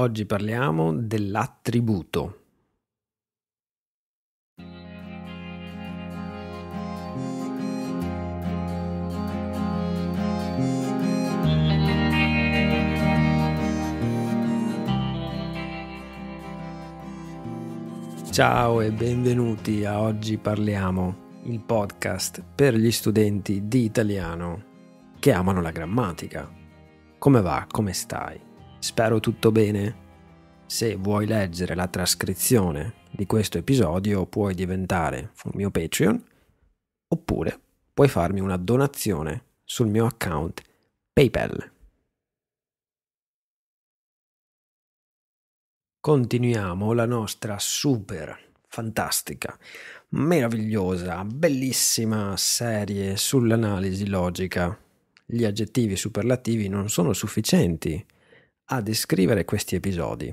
Oggi parliamo dell'attributo. Ciao e benvenuti a Oggi Parliamo, il podcast per gli studenti di italiano che amano la grammatica. Come va? Come stai? Spero tutto bene. Se vuoi leggere la trascrizione di questo episodio puoi diventare un mio Patreon oppure puoi farmi una donazione sul mio account PayPal. Continuiamo la nostra super fantastica, meravigliosa, bellissima serie sull'analisi logica. Gli aggettivi superlativi non sono sufficienti a descrivere questi episodi.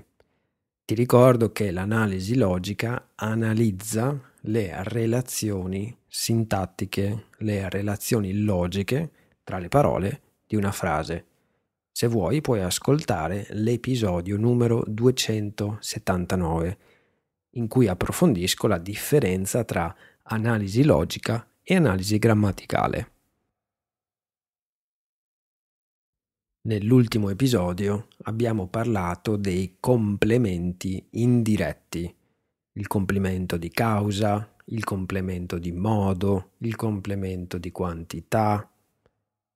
Ti ricordo che l'analisi logica analizza le relazioni sintattiche, le relazioni logiche tra le parole di una frase. Se vuoi puoi ascoltare l'episodio numero 279 in cui approfondisco la differenza tra analisi logica e analisi grammaticale. Nell'ultimo episodio abbiamo parlato dei complementi indiretti, il complemento di causa, il complemento di modo, il complemento di quantità,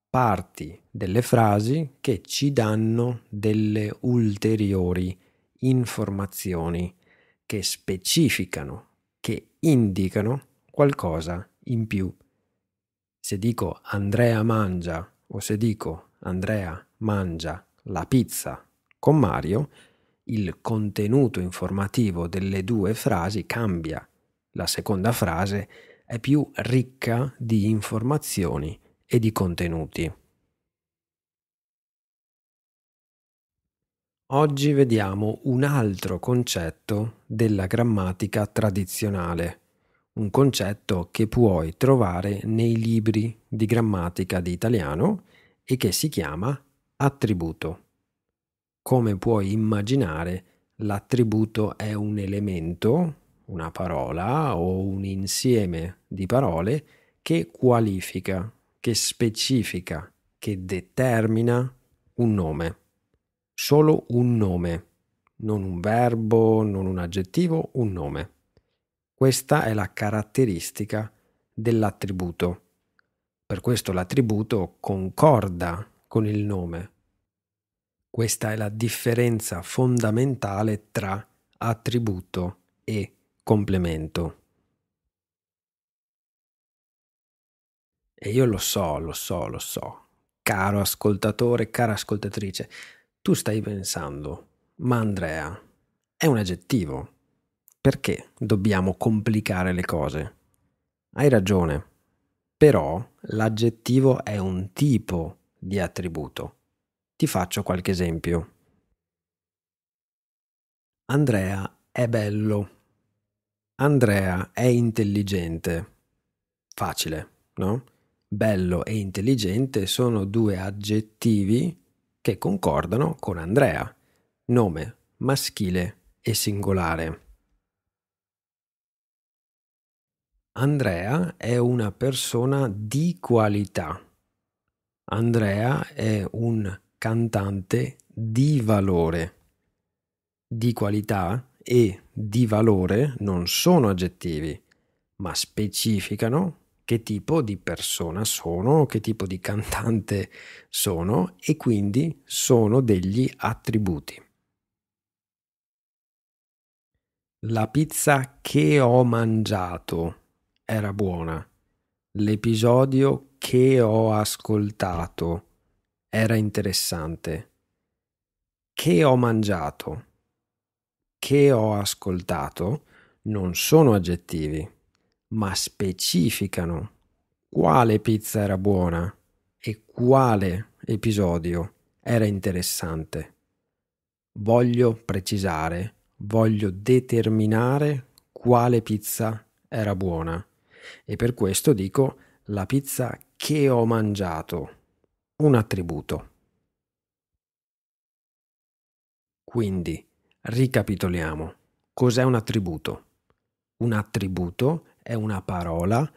parti delle frasi che ci danno delle ulteriori informazioni che specificano, che indicano qualcosa in più. Se dico Andrea mangia o se dico Andrea mangia la pizza con Mario, il contenuto informativo delle due frasi cambia. La seconda frase è più ricca di informazioni e di contenuti. Oggi vediamo un altro concetto della grammatica tradizionale, un concetto che puoi trovare nei libri di grammatica di italiano e che si chiama attributo. Come puoi immaginare, l'attributo è un elemento, una parola o un insieme di parole che qualifica, che specifica, che determina un nome. Solo un nome, non un verbo, non un aggettivo, un nome. Questa è la caratteristica dell'attributo per questo l'attributo concorda con il nome. Questa è la differenza fondamentale tra attributo e complemento. E io lo so, lo so, lo so, caro ascoltatore, cara ascoltatrice, tu stai pensando, ma Andrea è un aggettivo. Perché dobbiamo complicare le cose? Hai ragione però l'aggettivo è un tipo di attributo. Ti faccio qualche esempio. Andrea è bello. Andrea è intelligente. Facile, no? Bello e intelligente sono due aggettivi che concordano con Andrea, nome maschile e singolare. Andrea è una persona di qualità. Andrea è un cantante di valore. Di qualità e di valore non sono aggettivi, ma specificano che tipo di persona sono, che tipo di cantante sono e quindi sono degli attributi. La pizza che ho mangiato era buona, l'episodio che ho ascoltato era interessante, che ho mangiato, che ho ascoltato non sono aggettivi, ma specificano quale pizza era buona e quale episodio era interessante. Voglio precisare, voglio determinare quale pizza era buona e per questo dico la pizza che ho mangiato, un attributo. Quindi, ricapitoliamo. Cos'è un attributo? Un attributo è una parola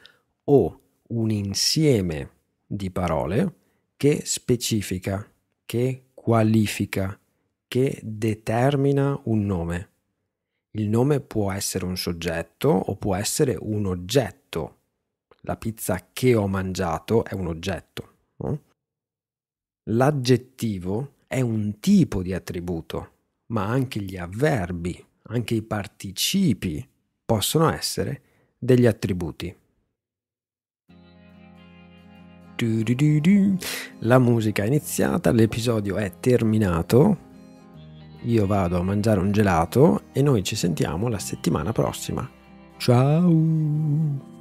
o un insieme di parole che specifica, che qualifica, che determina un nome. Il nome può essere un soggetto o può essere un oggetto. La pizza che ho mangiato è un oggetto. No? L'aggettivo è un tipo di attributo, ma anche gli avverbi, anche i participi possono essere degli attributi. La musica è iniziata, l'episodio è terminato io vado a mangiare un gelato e noi ci sentiamo la settimana prossima. Ciao!